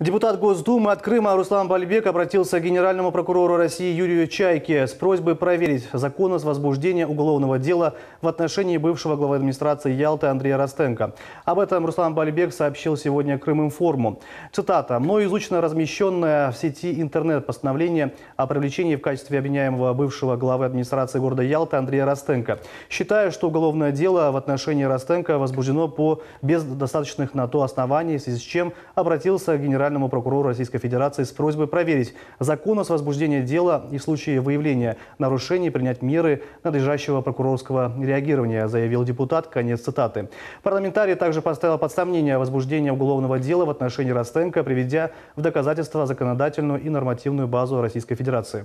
Депутат Госдумы от Крыма Руслан Бальбек обратился к генеральному прокурору России Юрию Чайке с просьбой проверить законность возбуждения уголовного дела в отношении бывшего главы администрации Ялты Андрея Ростенко. Об этом Руслан Бальбек сообщил сегодня Крыминформу. Цитата. «Мною изучено размещенное в сети интернет постановление о привлечении в качестве обвиняемого бывшего главы администрации города Ялты Андрея Ростенко. Считаю, что уголовное дело в отношении Ростенко возбуждено по без достаточных на то оснований, в связи с чем обратился генеральный генеральному прокурору Российской Федерации с просьбой проверить законность возбуждения дела и в случае выявления нарушений принять меры надлежащего прокурорского реагирования, заявил депутат. Конец цитаты. Парламентарий также поставил под сомнение возбуждение уголовного дела в отношении Ростенко, приведя в доказательство законодательную и нормативную базу Российской Федерации.